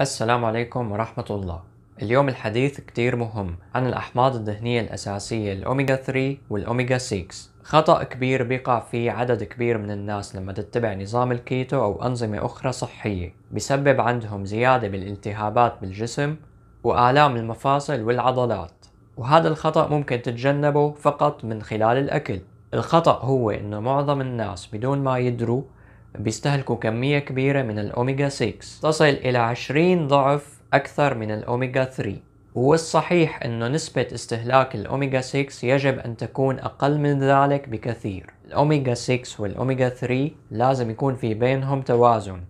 السلام عليكم ورحمة الله اليوم الحديث كتير مهم عن الأحماض الدهنية الأساسية الأوميجا 3 والأوميجا 6 خطأ كبير بيقع فيه عدد كبير من الناس لما تتبع نظام الكيتو أو أنظمة أخرى صحية بسبب عندهم زيادة بالالتهابات بالجسم وآلام المفاصل والعضلات وهذا الخطأ ممكن تتجنبه فقط من خلال الأكل الخطأ هو أنه معظم الناس بدون ما يدروا بيستهلكوا كمية كبيرة من الأوميجا 6 تصل إلى 20 ضعف أكثر من الأوميجا 3 والصحيح أنه نسبة استهلاك الأوميجا 6 يجب أن تكون أقل من ذلك بكثير الأوميجا 6 والأوميجا 3 لازم يكون في بينهم توازن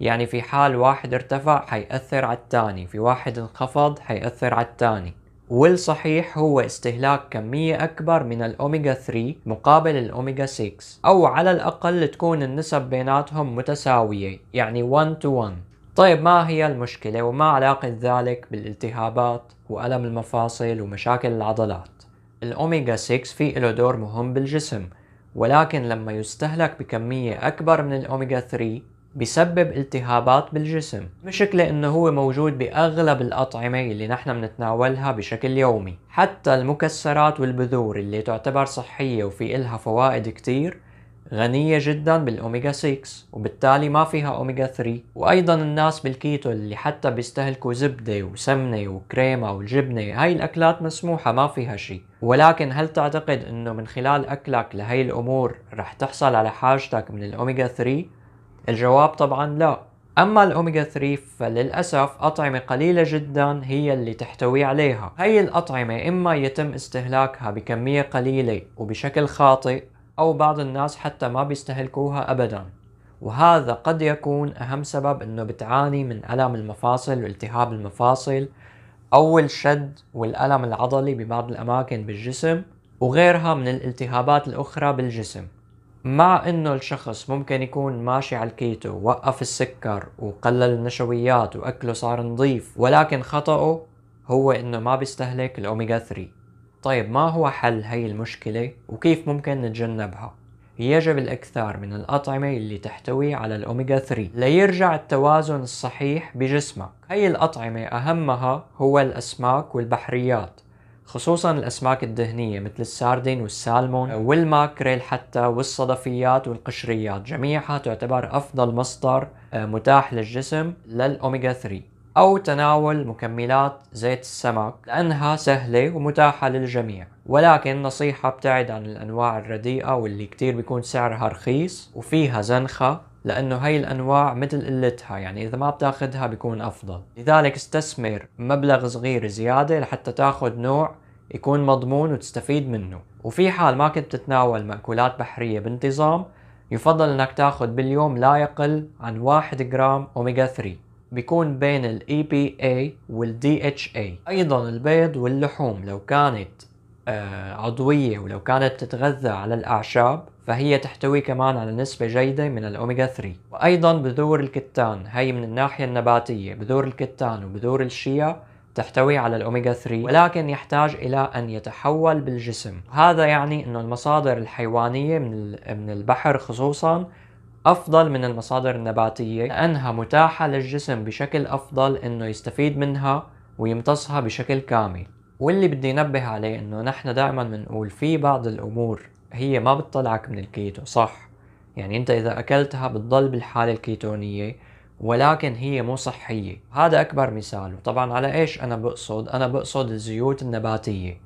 يعني في حال واحد ارتفع حيأثر على الثاني في واحد انخفض حيأثر على الثاني والصحيح هو استهلاك كمية أكبر من الأوميجا 3 مقابل الأوميجا 6 أو على الأقل تكون النسب بيناتهم متساوية يعني 1 to 1 طيب ما هي المشكلة وما علاقة ذلك بالالتهابات وألم المفاصل ومشاكل العضلات الأوميجا 6 في له دور مهم بالجسم ولكن لما يستهلك بكمية أكبر من الأوميجا 3 بيسبب التهابات بالجسم مشكلة انه هو موجود باغلب الاطعمة اللي نحن بنتناولها بشكل يومي حتى المكسرات والبذور اللي تعتبر صحية وفي إلها فوائد كتير غنية جدا بالأوميجا 6 وبالتالي ما فيها أوميجا 3 وأيضا الناس بالكيتو اللي حتى بيستهلكوا زبدة وسمنة وكريمة وجبنة هاي الأكلات مسموحة ما فيها شيء ولكن هل تعتقد أنه من خلال أكلك لهي الأمور رح تحصل على حاجتك من الأوميجا 3؟ الجواب طبعا لا أما الأوميجا 3 فللأسف أطعمة قليلة جدا هي اللي تحتوي عليها هي الأطعمة إما يتم استهلاكها بكمية قليلة وبشكل خاطئ أو بعض الناس حتى ما بيستهلكوها أبدا وهذا قد يكون أهم سبب أنه بتعاني من ألم المفاصل والتهاب المفاصل أو الشد والألم العضلي ببعض الأماكن بالجسم وغيرها من الالتهابات الأخرى بالجسم مع انه الشخص ممكن يكون ماشي على الكيتو وقف السكر وقلل النشويات واكله صار نظيف ولكن خطأه هو انه ما بيستهلك الاوميجا 3 طيب ما هو حل هي المشكلة وكيف ممكن نتجنبها؟ يجب الإكثار من الأطعمة اللي تحتوي على الأوميجا 3 ليرجع التوازن الصحيح بجسمك هي الأطعمة أهمها هو الأسماك والبحريات خصوصا الأسماك الدهنية مثل الساردين والسالمون آه، والماكريل حتى والصدفيات والقشريات جميعها تعتبر أفضل مصدر آه، متاح للجسم للأوميجا 3 أو تناول مكملات زيت السمك لأنها سهلة ومتاحة للجميع ولكن نصيحة ابتعد عن الأنواع الرديئة واللي كتير بيكون سعرها رخيص وفيها زنخة لأنه هاي الأنواع مثل قلتها يعني إذا ما بتاخذها بيكون أفضل لذلك استثمر مبلغ صغير زيادة لحتى تاخذ نوع يكون مضمون وتستفيد منه وفي حال ما كنت تتناول مأكولات بحرية بانتظام يفضل انك تاخذ باليوم لا يقل عن 1 جرام اوميجا 3 بيكون بين الـ EPA والـ DHA ايضا البيض واللحوم لو كانت آه، عضوية ولو كانت تتغذى على الاعشاب فهي تحتوي كمان على نسبة جيدة من الأوميغا 3 وأيضا بذور الكتان هي من الناحية النباتية بذور الكتان وبذور الشيا تحتوي على الأوميغا 3 ولكن يحتاج إلى أن يتحول بالجسم هذا يعني أن المصادر الحيوانية من البحر خصوصا أفضل من المصادر النباتية لأنها متاحة للجسم بشكل أفضل أنه يستفيد منها ويمتصها بشكل كامل واللي بدي نبه عليه أنه نحن دائما بنقول في بعض الأمور هي ما بتطلعك من الكيتو صح يعني انت اذا اكلتها بتضل بالحاله الكيتونيه ولكن هي مو صحيه هذا اكبر مثال وطبعا على ايش انا بقصد انا بقصد الزيوت النباتيه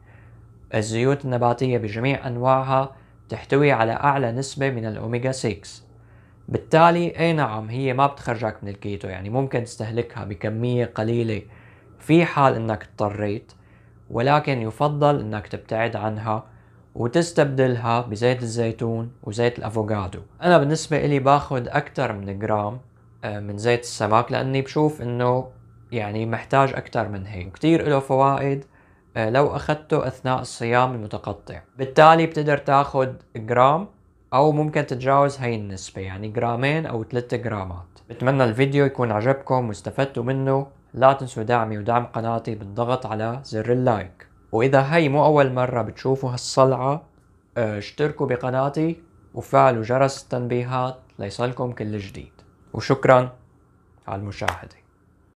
الزيوت النباتيه بجميع انواعها تحتوي على اعلى نسبه من الاوميجا 6 بالتالي اي نعم هي ما بتخرجك من الكيتو يعني ممكن تستهلكها بكميه قليله في حال انك اضطريت ولكن يفضل انك تبتعد عنها وتستبدلها بزيت الزيتون وزيت الافوكادو انا بالنسبه الي باخذ اكثر من جرام آه، من زيت السمك لاني بشوف انه يعني محتاج اكثر من هيك وكثير له فوائد آه، لو اخذته اثناء الصيام المتقطع بالتالي بتقدر تاخذ جرام او ممكن تتجاوز هاي النسبة يعني جرامين او ثلاثة جرامات بتمنى الفيديو يكون عجبكم واستفدتوا منه لا تنسوا دعمي ودعم قناتي بالضغط على زر اللايك وإذا هاي مو أول مرة بتشوفوا هالصلعة آه، اشتركوا بقناتي وفعلوا جرس التنبيهات ليصلكم كل جديد وشكرا على المشاهدة